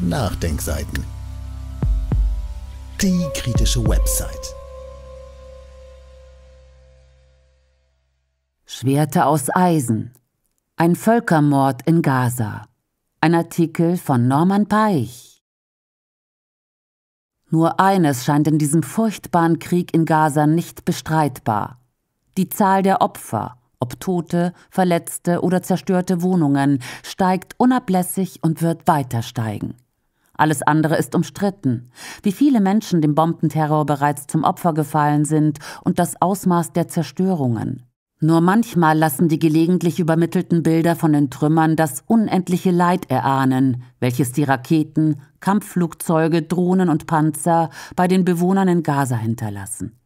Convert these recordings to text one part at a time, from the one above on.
Nachdenkseiten. Die kritische Website. Schwerte aus Eisen. Ein Völkermord in Gaza. Ein Artikel von Norman Peich. Nur eines scheint in diesem furchtbaren Krieg in Gaza nicht bestreitbar. Die Zahl der Opfer, ob tote, verletzte oder zerstörte Wohnungen, steigt unablässig und wird weiter steigen. Alles andere ist umstritten. Wie viele Menschen dem Bombenterror bereits zum Opfer gefallen sind und das Ausmaß der Zerstörungen. Nur manchmal lassen die gelegentlich übermittelten Bilder von den Trümmern das unendliche Leid erahnen, welches die Raketen, Kampfflugzeuge, Drohnen und Panzer bei den Bewohnern in Gaza hinterlassen.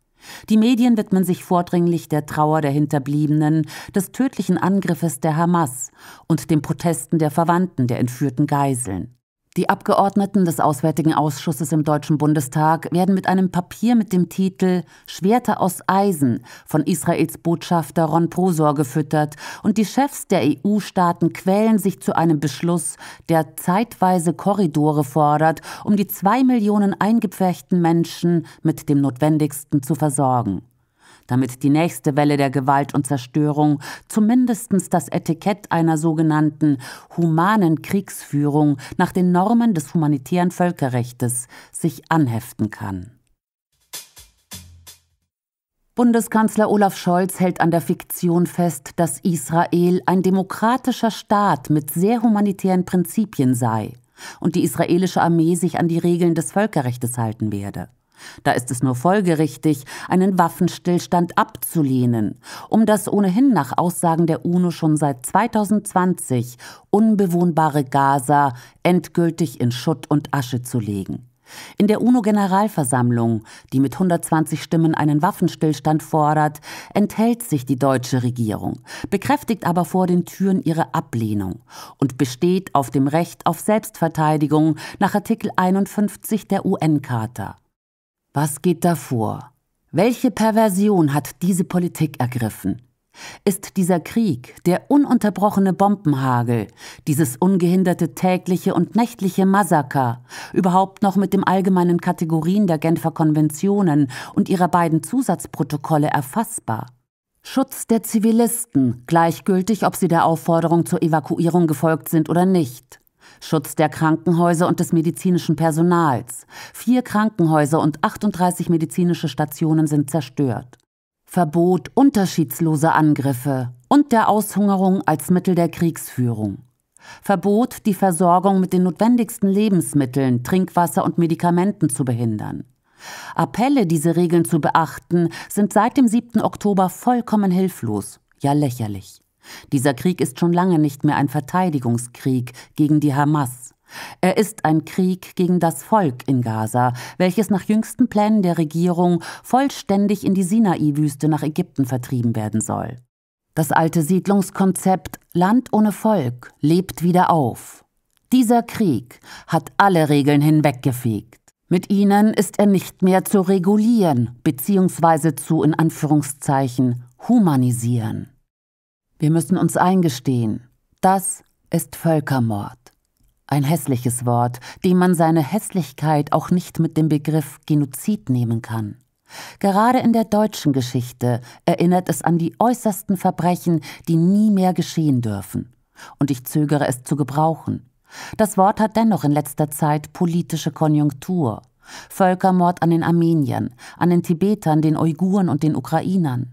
Die Medien widmen sich vordringlich der Trauer der Hinterbliebenen, des tödlichen Angriffes der Hamas und den Protesten der Verwandten der entführten Geiseln. Die Abgeordneten des Auswärtigen Ausschusses im Deutschen Bundestag werden mit einem Papier mit dem Titel Schwerter aus Eisen von Israels Botschafter Ron Prosor gefüttert und die Chefs der EU-Staaten quälen sich zu einem Beschluss, der zeitweise Korridore fordert, um die zwei Millionen eingepferchten Menschen mit dem Notwendigsten zu versorgen damit die nächste Welle der Gewalt und Zerstörung zumindest das Etikett einer sogenannten humanen Kriegsführung nach den Normen des humanitären Völkerrechts sich anheften kann. Bundeskanzler Olaf Scholz hält an der Fiktion fest, dass Israel ein demokratischer Staat mit sehr humanitären Prinzipien sei und die israelische Armee sich an die Regeln des Völkerrechts halten werde. Da ist es nur folgerichtig, einen Waffenstillstand abzulehnen, um das ohnehin nach Aussagen der UNO schon seit 2020 unbewohnbare Gaza endgültig in Schutt und Asche zu legen. In der UNO-Generalversammlung, die mit 120 Stimmen einen Waffenstillstand fordert, enthält sich die deutsche Regierung, bekräftigt aber vor den Türen ihre Ablehnung und besteht auf dem Recht auf Selbstverteidigung nach Artikel 51 der UN-Charta. Was geht da vor? Welche Perversion hat diese Politik ergriffen? Ist dieser Krieg, der ununterbrochene Bombenhagel, dieses ungehinderte tägliche und nächtliche Massaker überhaupt noch mit den allgemeinen Kategorien der Genfer Konventionen und ihrer beiden Zusatzprotokolle erfassbar? Schutz der Zivilisten, gleichgültig, ob sie der Aufforderung zur Evakuierung gefolgt sind oder nicht. Schutz der Krankenhäuser und des medizinischen Personals. Vier Krankenhäuser und 38 medizinische Stationen sind zerstört. Verbot unterschiedsloser Angriffe und der Aushungerung als Mittel der Kriegsführung. Verbot, die Versorgung mit den notwendigsten Lebensmitteln, Trinkwasser und Medikamenten zu behindern. Appelle, diese Regeln zu beachten, sind seit dem 7. Oktober vollkommen hilflos, ja lächerlich. Dieser Krieg ist schon lange nicht mehr ein Verteidigungskrieg gegen die Hamas. Er ist ein Krieg gegen das Volk in Gaza, welches nach jüngsten Plänen der Regierung vollständig in die Sinai-Wüste nach Ägypten vertrieben werden soll. Das alte Siedlungskonzept Land ohne Volk lebt wieder auf. Dieser Krieg hat alle Regeln hinweggefegt. Mit ihnen ist er nicht mehr zu regulieren bzw. zu in Anführungszeichen humanisieren. Wir müssen uns eingestehen, das ist Völkermord. Ein hässliches Wort, dem man seine Hässlichkeit auch nicht mit dem Begriff Genozid nehmen kann. Gerade in der deutschen Geschichte erinnert es an die äußersten Verbrechen, die nie mehr geschehen dürfen. Und ich zögere es zu gebrauchen. Das Wort hat dennoch in letzter Zeit politische Konjunktur. Völkermord an den Armeniern, an den Tibetern, den Uiguren und den Ukrainern.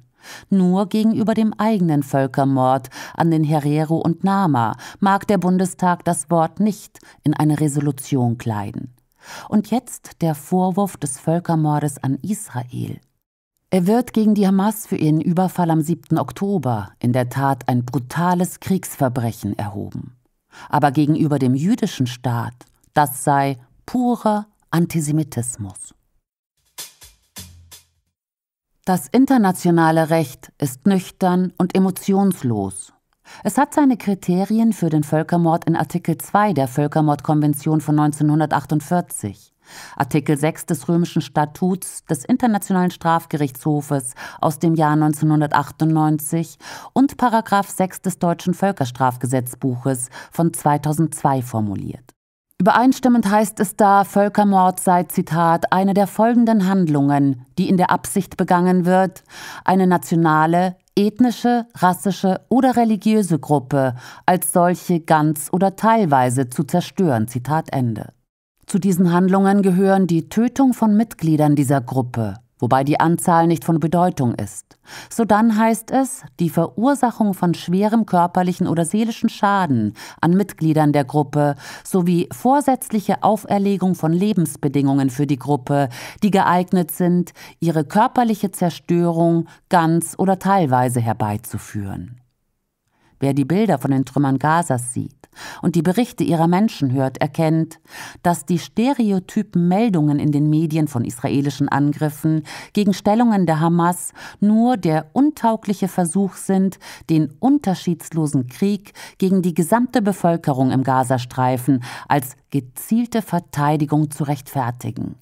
Nur gegenüber dem eigenen Völkermord an den Herero und Nama mag der Bundestag das Wort nicht in eine Resolution kleiden. Und jetzt der Vorwurf des Völkermordes an Israel. Er wird gegen die Hamas für ihren Überfall am 7. Oktober in der Tat ein brutales Kriegsverbrechen erhoben. Aber gegenüber dem jüdischen Staat, das sei purer Antisemitismus. Das internationale Recht ist nüchtern und emotionslos. Es hat seine Kriterien für den Völkermord in Artikel 2 der Völkermordkonvention von 1948, Artikel 6 des römischen Statuts des Internationalen Strafgerichtshofes aus dem Jahr 1998 und Paragraph 6 des deutschen Völkerstrafgesetzbuches von 2002 formuliert Übereinstimmend heißt es da, Völkermord sei, Zitat, eine der folgenden Handlungen, die in der Absicht begangen wird, eine nationale, ethnische, rassische oder religiöse Gruppe als solche ganz oder teilweise zu zerstören. Zitat Ende. Zu diesen Handlungen gehören die Tötung von Mitgliedern dieser Gruppe, wobei die Anzahl nicht von Bedeutung ist. Sodann heißt es, die Verursachung von schwerem körperlichen oder seelischen Schaden an Mitgliedern der Gruppe sowie vorsätzliche Auferlegung von Lebensbedingungen für die Gruppe, die geeignet sind, ihre körperliche Zerstörung ganz oder teilweise herbeizuführen. Wer die Bilder von den Trümmern Gazas sieht und die Berichte ihrer Menschen hört, erkennt, dass die stereotypen Meldungen in den Medien von israelischen Angriffen gegen Stellungen der Hamas nur der untaugliche Versuch sind, den unterschiedslosen Krieg gegen die gesamte Bevölkerung im Gazastreifen als gezielte Verteidigung zu rechtfertigen.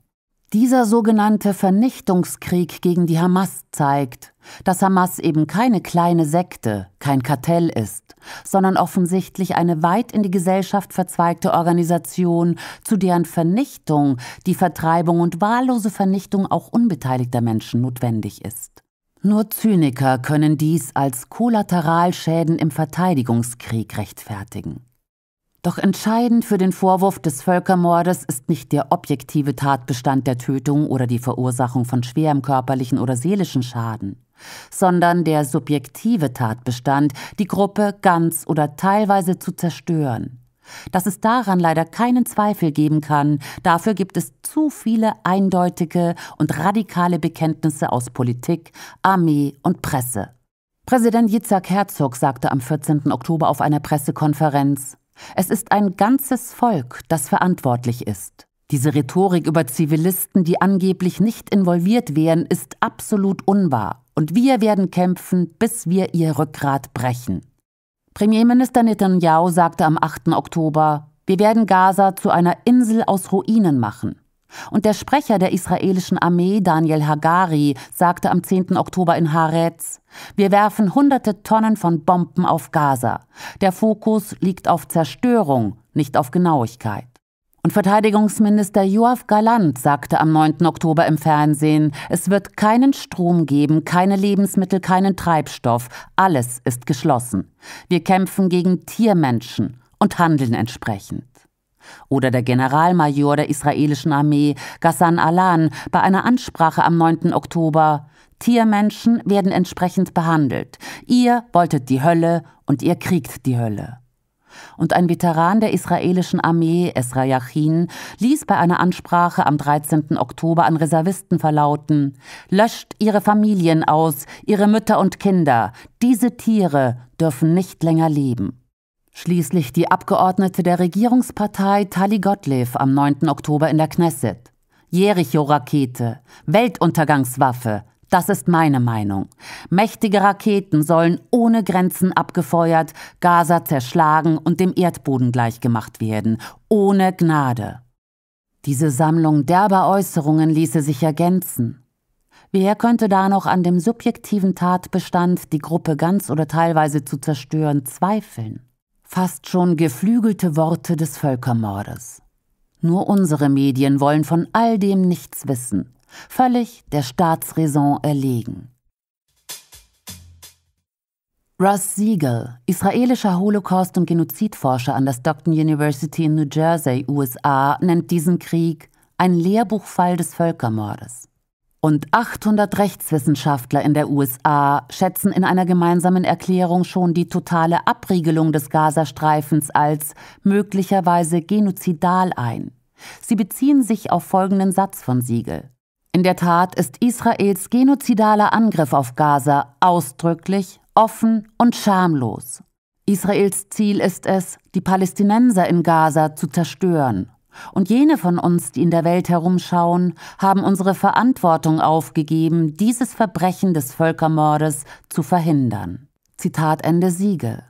Dieser sogenannte Vernichtungskrieg gegen die Hamas zeigt, dass Hamas eben keine kleine Sekte, kein Kartell ist, sondern offensichtlich eine weit in die Gesellschaft verzweigte Organisation, zu deren Vernichtung die Vertreibung und wahllose Vernichtung auch unbeteiligter Menschen notwendig ist. Nur Zyniker können dies als Kollateralschäden im Verteidigungskrieg rechtfertigen. Doch entscheidend für den Vorwurf des Völkermordes ist nicht der objektive Tatbestand der Tötung oder die Verursachung von schwerem körperlichen oder seelischen Schaden, sondern der subjektive Tatbestand, die Gruppe ganz oder teilweise zu zerstören. Dass es daran leider keinen Zweifel geben kann, dafür gibt es zu viele eindeutige und radikale Bekenntnisse aus Politik, Armee und Presse. Präsident Yitzhak Herzog sagte am 14. Oktober auf einer Pressekonferenz, es ist ein ganzes Volk, das verantwortlich ist. Diese Rhetorik über Zivilisten, die angeblich nicht involviert wären, ist absolut unwahr. Und wir werden kämpfen, bis wir ihr Rückgrat brechen. Premierminister Netanyahu sagte am 8. Oktober, wir werden Gaza zu einer Insel aus Ruinen machen. Und der Sprecher der israelischen Armee, Daniel Hagari, sagte am 10. Oktober in Haaretz, wir werfen hunderte Tonnen von Bomben auf Gaza. Der Fokus liegt auf Zerstörung, nicht auf Genauigkeit. Und Verteidigungsminister Joachim Galant sagte am 9. Oktober im Fernsehen, es wird keinen Strom geben, keine Lebensmittel, keinen Treibstoff. Alles ist geschlossen. Wir kämpfen gegen Tiermenschen und handeln entsprechend. Oder der Generalmajor der israelischen Armee, Ghassan Alan, bei einer Ansprache am 9. Oktober Tiermenschen werden entsprechend behandelt. Ihr wolltet die Hölle und ihr kriegt die Hölle. Und ein Veteran der israelischen Armee, Esra Yachin, ließ bei einer Ansprache am 13. Oktober an Reservisten verlauten, löscht ihre Familien aus, ihre Mütter und Kinder, diese Tiere dürfen nicht länger leben. Schließlich die Abgeordnete der Regierungspartei Tali Gottlieb am 9. Oktober in der Knesset. Jericho-Rakete, Weltuntergangswaffe, das ist meine Meinung. Mächtige Raketen sollen ohne Grenzen abgefeuert, Gaza zerschlagen und dem Erdboden gleichgemacht werden, ohne Gnade. Diese Sammlung derber Äußerungen ließe sich ergänzen. Wer könnte da noch an dem subjektiven Tatbestand, die Gruppe ganz oder teilweise zu zerstören, zweifeln? fast schon geflügelte Worte des Völkermordes. Nur unsere Medien wollen von all dem nichts wissen, völlig der Staatsräson erlegen. Russ Siegel, israelischer Holocaust- und Genozidforscher an der Stockton University in New Jersey, USA, nennt diesen Krieg ein Lehrbuchfall des Völkermordes und 800 Rechtswissenschaftler in der USA schätzen in einer gemeinsamen Erklärung schon die totale Abriegelung des Gazastreifens als möglicherweise genozidal ein. Sie beziehen sich auf folgenden Satz von Siegel. In der Tat ist Israels genozidaler Angriff auf Gaza ausdrücklich, offen und schamlos. Israels Ziel ist es, die Palästinenser in Gaza zu zerstören und jene von uns, die in der Welt herumschauen, haben unsere Verantwortung aufgegeben, dieses Verbrechen des Völkermordes zu verhindern. Zitat Ende Siegel.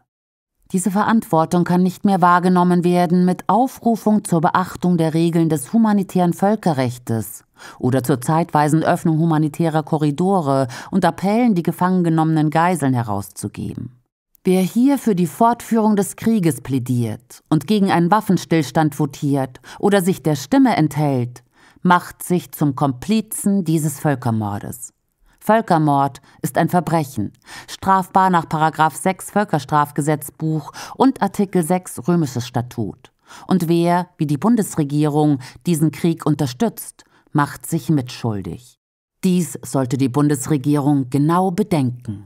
Diese Verantwortung kann nicht mehr wahrgenommen werden mit Aufrufung zur Beachtung der Regeln des humanitären Völkerrechts oder zur zeitweisen Öffnung humanitärer Korridore und Appellen, die gefangen genommenen Geiseln herauszugeben. Wer hier für die Fortführung des Krieges plädiert und gegen einen Waffenstillstand votiert oder sich der Stimme enthält, macht sich zum Komplizen dieses Völkermordes. Völkermord ist ein Verbrechen, strafbar nach 6 Völkerstrafgesetzbuch und Artikel 6 Römisches Statut. Und wer, wie die Bundesregierung, diesen Krieg unterstützt, macht sich mitschuldig. Dies sollte die Bundesregierung genau bedenken.